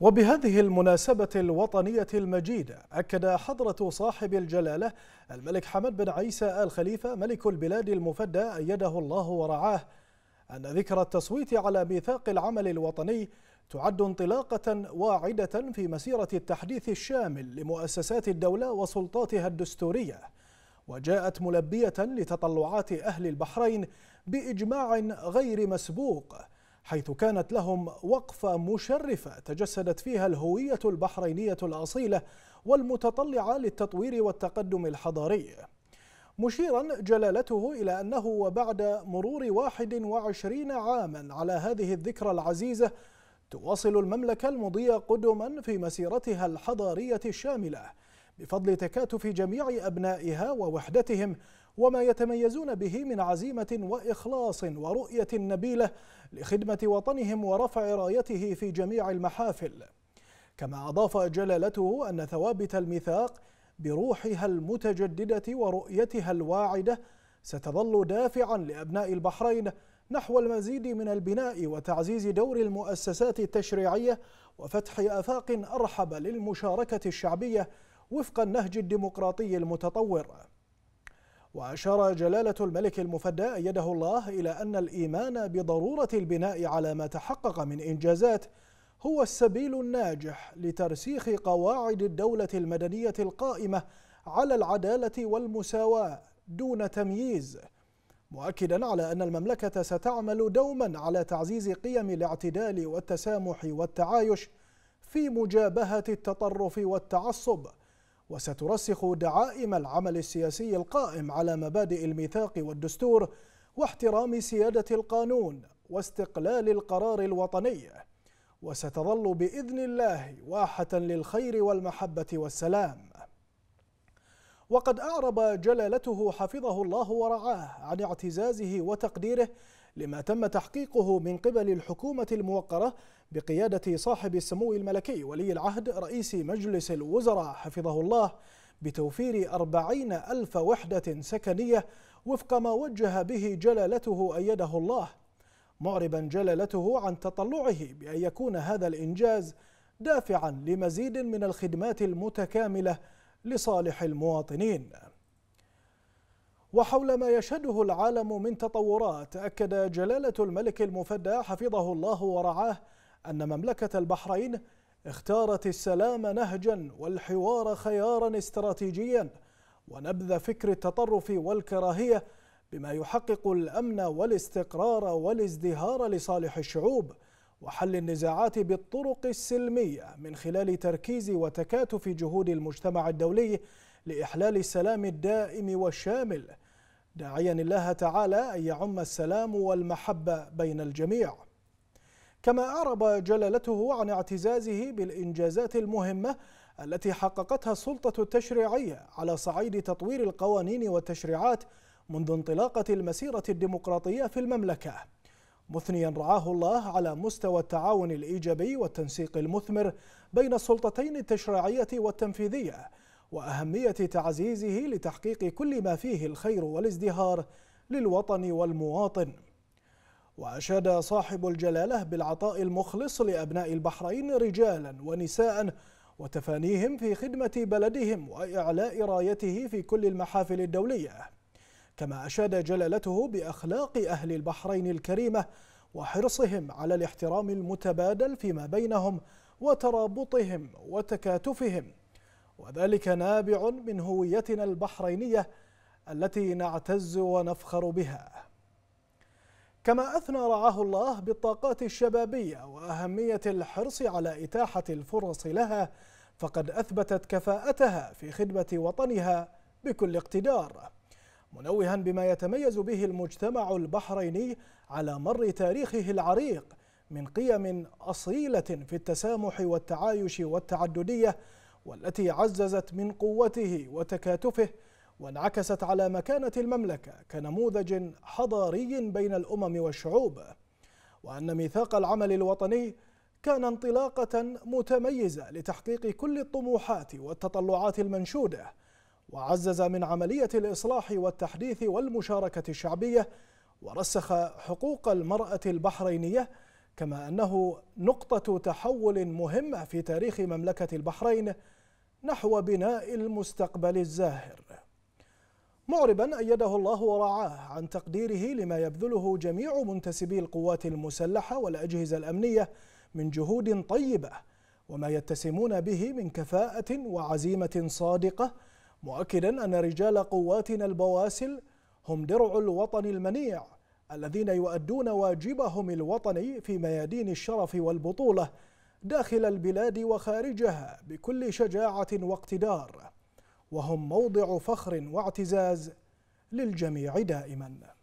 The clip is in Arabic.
وبهذه المناسبة الوطنية المجيدة أكد حضرة صاحب الجلالة الملك حمد بن عيسى آل خليفة ملك البلاد المفدى أيده الله ورعاه أن ذكر التصويت على ميثاق العمل الوطني تعد انطلاقة واعدة في مسيرة التحديث الشامل لمؤسسات الدولة وسلطاتها الدستورية وجاءت ملبية لتطلعات أهل البحرين بإجماع غير مسبوق حيث كانت لهم وقفة مشرفة تجسدت فيها الهوية البحرينية الأصيلة والمتطلعة للتطوير والتقدم الحضاري مشيرا جلالته إلى أنه وبعد مرور 21 عاما على هذه الذكرى العزيزة تواصل المملكة المضي قدما في مسيرتها الحضارية الشاملة بفضل تكاتف جميع أبنائها ووحدتهم وما يتميزون به من عزيمة وإخلاص ورؤية نبيلة لخدمة وطنهم ورفع رايته في جميع المحافل كما أضاف جلالته أن ثوابت الميثاق بروحها المتجددة ورؤيتها الواعدة ستظل دافعا لأبناء البحرين نحو المزيد من البناء وتعزيز دور المؤسسات التشريعية وفتح آفاق أرحب للمشاركة الشعبية وفق النهج الديمقراطي المتطور وأشار جلالة الملك المفدى أيده الله إلى أن الإيمان بضرورة البناء على ما تحقق من إنجازات هو السبيل الناجح لترسيخ قواعد الدولة المدنية القائمة على العدالة والمساواة دون تمييز مؤكدا على أن المملكة ستعمل دوما على تعزيز قيم الاعتدال والتسامح والتعايش في مجابهة التطرف والتعصب وسترسخ دعائم العمل السياسي القائم على مبادئ الميثاق والدستور واحترام سيادة القانون واستقلال القرار الوطني وستظل بإذن الله واحة للخير والمحبة والسلام وقد أعرب جلالته حفظه الله ورعاه عن اعتزازه وتقديره لما تم تحقيقه من قبل الحكومة الموقرة بقيادة صاحب السمو الملكي ولي العهد رئيس مجلس الوزراء حفظه الله بتوفير أربعين ألف وحدة سكنية وفق ما وجه به جلالته أيده الله معربا جلالته عن تطلعه بأن يكون هذا الإنجاز دافعا لمزيد من الخدمات المتكاملة لصالح المواطنين وحول ما يشهده العالم من تطورات أكد جلالة الملك المفدى حفظه الله ورعاه أن مملكة البحرين اختارت السلام نهجا والحوار خيارا استراتيجيا ونبذ فكر التطرف والكراهية بما يحقق الأمن والاستقرار والازدهار لصالح الشعوب وحل النزاعات بالطرق السلمية من خلال تركيز وتكاتف جهود المجتمع الدولي لإحلال السلام الدائم والشامل داعيا الله تعالى أن يعم السلام والمحبة بين الجميع كما أعرب جلالته عن اعتزازه بالإنجازات المهمة التي حققتها السلطة التشريعية على صعيد تطوير القوانين والتشريعات منذ انطلاقة المسيرة الديمقراطية في المملكة مثنيا رعاه الله على مستوى التعاون الإيجابي والتنسيق المثمر بين السلطتين التشريعية والتنفيذية وأهمية تعزيزه لتحقيق كل ما فيه الخير والازدهار للوطن والمواطن وأشاد صاحب الجلالة بالعطاء المخلص لأبناء البحرين رجالا ونساء وتفانيهم في خدمة بلدهم وإعلاء رايته في كل المحافل الدولية كما أشاد جلالته بأخلاق أهل البحرين الكريمة وحرصهم على الاحترام المتبادل فيما بينهم وترابطهم وتكاتفهم وذلك نابع من هويتنا البحرينية التي نعتز ونفخر بها كما أثنى رعاه الله بالطاقات الشبابية وأهمية الحرص على إتاحة الفرص لها فقد أثبتت كفاءتها في خدمة وطنها بكل اقتدار منوها بما يتميز به المجتمع البحريني على مر تاريخه العريق من قيم أصيلة في التسامح والتعايش والتعددية والتي عززت من قوته وتكاتفه وانعكست على مكانة المملكة كنموذج حضاري بين الأمم والشعوب وأن ميثاق العمل الوطني كان انطلاقة متميزة لتحقيق كل الطموحات والتطلعات المنشودة وعزز من عملية الإصلاح والتحديث والمشاركة الشعبية ورسخ حقوق المرأة البحرينية كما أنه نقطة تحول مهمة في تاريخ مملكة البحرين نحو بناء المستقبل الزاهر معربا أيده الله ورعاه عن تقديره لما يبذله جميع منتسبي القوات المسلحة والأجهزة الأمنية من جهود طيبة وما يتسمون به من كفاءة وعزيمة صادقة مؤكدا أن رجال قواتنا البواسل هم درع الوطن المنيع الذين يؤدون واجبهم الوطني في ميادين الشرف والبطولة داخل البلاد وخارجها بكل شجاعة واقتدار وهم موضع فخر واعتزاز للجميع دائماً